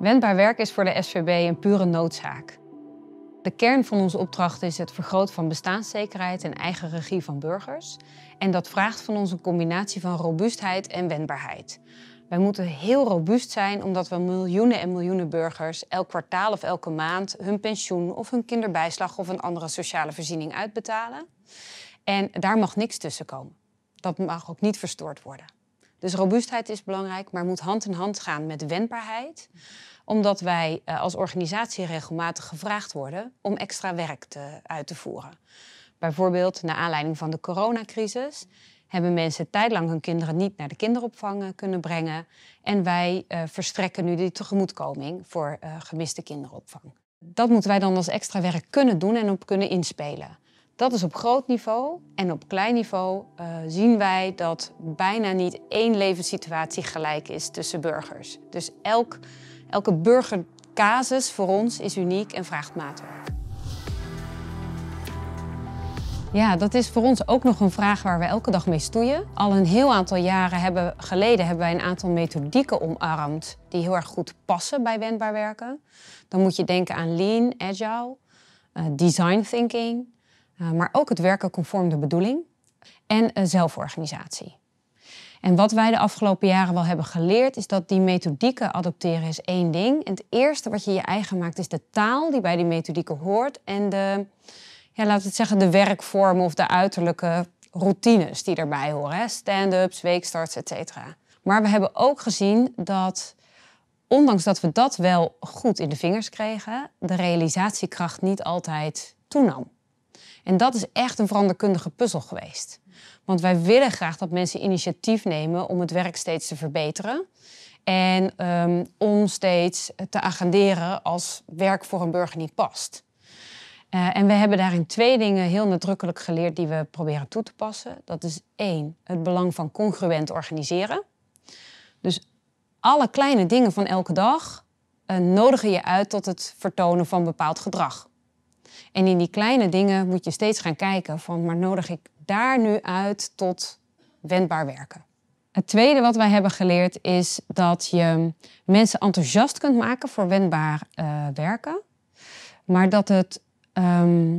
Wendbaar werk is voor de SVB een pure noodzaak. De kern van onze opdracht is het vergroten van bestaanszekerheid en eigen regie van burgers. En dat vraagt van ons een combinatie van robuustheid en wendbaarheid. Wij moeten heel robuust zijn omdat we miljoenen en miljoenen burgers elk kwartaal of elke maand hun pensioen of hun kinderbijslag of een andere sociale voorziening uitbetalen. En daar mag niks tussen komen. Dat mag ook niet verstoord worden. Dus robuustheid is belangrijk, maar moet hand in hand gaan met wendbaarheid. Omdat wij eh, als organisatie regelmatig gevraagd worden om extra werk te, uit te voeren. Bijvoorbeeld, naar aanleiding van de coronacrisis hebben mensen tijdlang hun kinderen niet naar de kinderopvang eh, kunnen brengen. En wij eh, verstrekken nu die tegemoetkoming voor gemiste kinderopvang. Dat moeten wij dan als extra werk kunnen doen en op kunnen inspelen. Dat is op groot niveau. En op klein niveau eh, zien wij dat bijna niet één levenssituatie gelijk is tussen burgers. Dus elk, elke burgercasus voor ons is uniek en vraagt maatwerk. Ja, dat is voor ons ook nog een vraag waar we elke dag mee stoeien. Al een heel aantal jaren hebben, geleden hebben wij een aantal methodieken omarmd die heel erg goed passen bij wendbaar werken. Dan moet je denken aan lean, agile, eh, design thinking, eh, maar ook het werken conform de bedoeling en eh, zelforganisatie. En wat wij de afgelopen jaren wel hebben geleerd, is dat die methodieken adopteren is één ding. En het eerste wat je je eigen maakt, is de taal die bij die methodieken hoort. En de, ja, laten we het zeggen, de werkvormen of de uiterlijke routines die daarbij horen. Stand-ups, weekstarts, etc. Maar we hebben ook gezien dat, ondanks dat we dat wel goed in de vingers kregen, de realisatiekracht niet altijd toenam. En dat is echt een veranderkundige puzzel geweest. Want wij willen graag dat mensen initiatief nemen om het werk steeds te verbeteren. En ehm, om steeds te agenderen als werk voor een burger niet past. Eh, en we hebben daarin twee dingen heel nadrukkelijk geleerd die we proberen toe te passen. Dat is één, het belang van congruent organiseren. Dus alle kleine dingen van elke dag eh, nodigen je uit tot het vertonen van bepaald gedrag. En in die kleine dingen moet je steeds gaan kijken van, maar nodig ik daar nu uit tot wendbaar werken? Het tweede wat wij hebben geleerd is dat je mensen enthousiast kunt maken voor wendbaar eh, werken, maar dat het, ehm,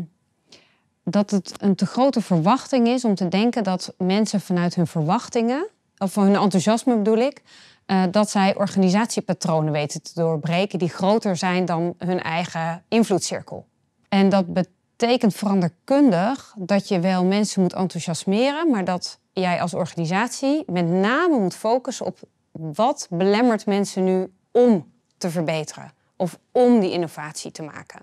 dat het een te grote verwachting is om te denken dat mensen vanuit hun verwachtingen, of hun enthousiasme bedoel ik, eh, dat zij organisatiepatronen weten te doorbreken die groter zijn dan hun eigen invloedcirkel. En dat betekent veranderkundig dat je wel mensen moet enthousiasmeren, maar dat jij als organisatie met name moet focussen op wat belemmert mensen nu om te verbeteren of om die innovatie te maken.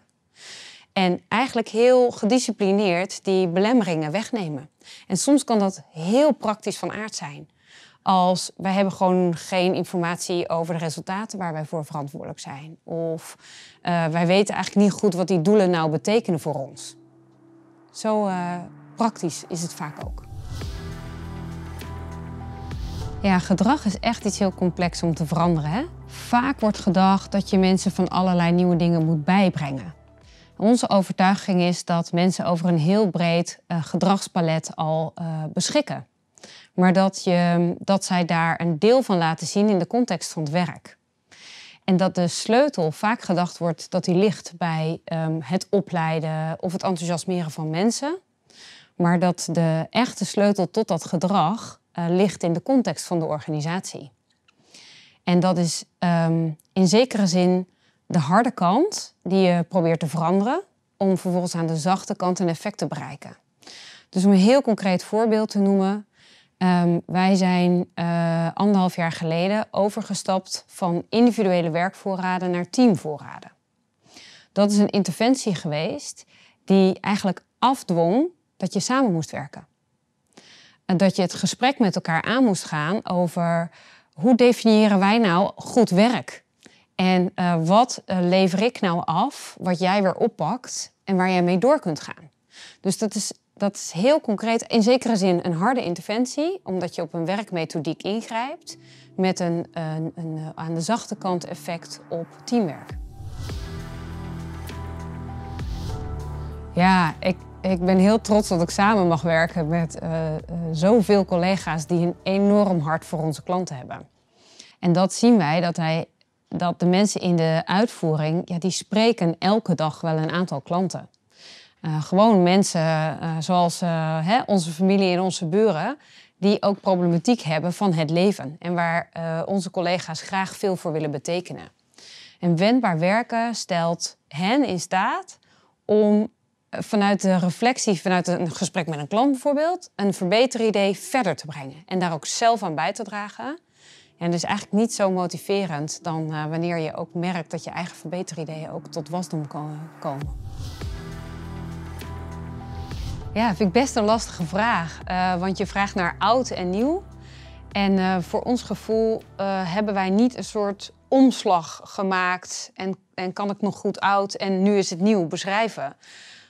En eigenlijk heel gedisciplineerd die belemmeringen wegnemen. En soms kan dat heel praktisch van aard zijn als wij hebben gewoon geen informatie over de resultaten waar wij voor verantwoordelijk zijn. Of eh, wij weten eigenlijk niet goed wat die doelen nou betekenen voor ons. Zo eh, praktisch is het vaak ook. Ja, gedrag is echt iets heel complex om te veranderen. Hè? Vaak wordt gedacht dat je mensen van allerlei nieuwe dingen moet bijbrengen. Onze overtuiging is dat mensen over een heel breed eh, gedragspalet al beschikken maar dat, je, dat zij daar een deel van laten zien in de context van het werk. En dat de sleutel vaak gedacht wordt dat die ligt bij ehm, het opleiden of het enthousiasmeren van mensen. Maar dat de echte sleutel tot dat gedrag eh, ligt in de context van de organisatie. En dat is ehm, in zekere zin de harde kant die je probeert te veranderen, om vervolgens aan de zachte kant een effect te bereiken. Dus om een heel concreet voorbeeld te noemen, Ehm, wij zijn eh, anderhalf jaar geleden overgestapt van individuele werkvoorraden naar teamvoorraden. Dat is een interventie geweest die eigenlijk afdwong dat je samen moest werken. En dat je het gesprek met elkaar aan moest gaan over hoe definiëren wij nou goed werk? En eh, wat eh, lever ik nou af, wat jij weer oppakt en waar jij mee door kunt gaan? Dus dat is dat is heel concreet, in zekere zin een harde interventie, omdat je op een werkmethodiek ingrijpt met een, een, een eh, aan de zachte kant effect op teamwerk. Ja, ik, ik ben heel trots dat ik samen mag werken met uh, zoveel collega's die een enorm hart voor onze klanten hebben. En dat zien wij, dat, hij, dat de mensen in de uitvoering, ja, die spreken elke dag wel een aantal klanten. Eh, gewoon mensen eh, zoals eh, hè, onze familie en onze buren, die ook problematiek hebben van het leven en waar onze collega's graag veel voor willen betekenen. En wendbaar werken stelt hen in staat om vanuit de reflectie, vanuit een gesprek met een klant bijvoorbeeld, een idee verder te brengen en daar ook zelf aan bij te dragen. En dus eigenlijk niet zo motiverend dan wanneer je ook merkt dat je eigen verbeterideeën ook tot wasdom komen. Ja, vind ik best een lastige vraag. Eh, want je vraagt naar oud en nieuw. En eh, voor ons gevoel eh, hebben wij niet een soort omslag gemaakt. En, en kan ik nog goed oud en nu is het nieuw beschrijven.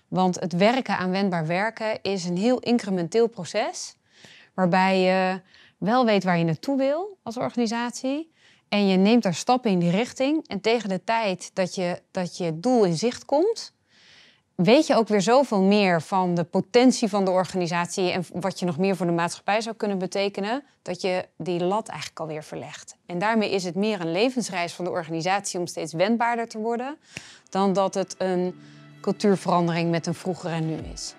Want het werken aan wendbaar werken is een heel incrementeel proces. Waarbij je wel weet waar je naartoe wil als organisatie. En je neemt daar stappen in die richting. En tegen de tijd dat je, dat je doel in zicht komt, weet je ook weer zoveel meer van de potentie van de organisatie en wat je nog meer voor de maatschappij zou kunnen betekenen, dat je die lat eigenlijk alweer verlegt. En daarmee is het meer een levensreis van de organisatie om steeds wendbaarder te worden, dan dat het een cultuurverandering met een vroeger en nu is.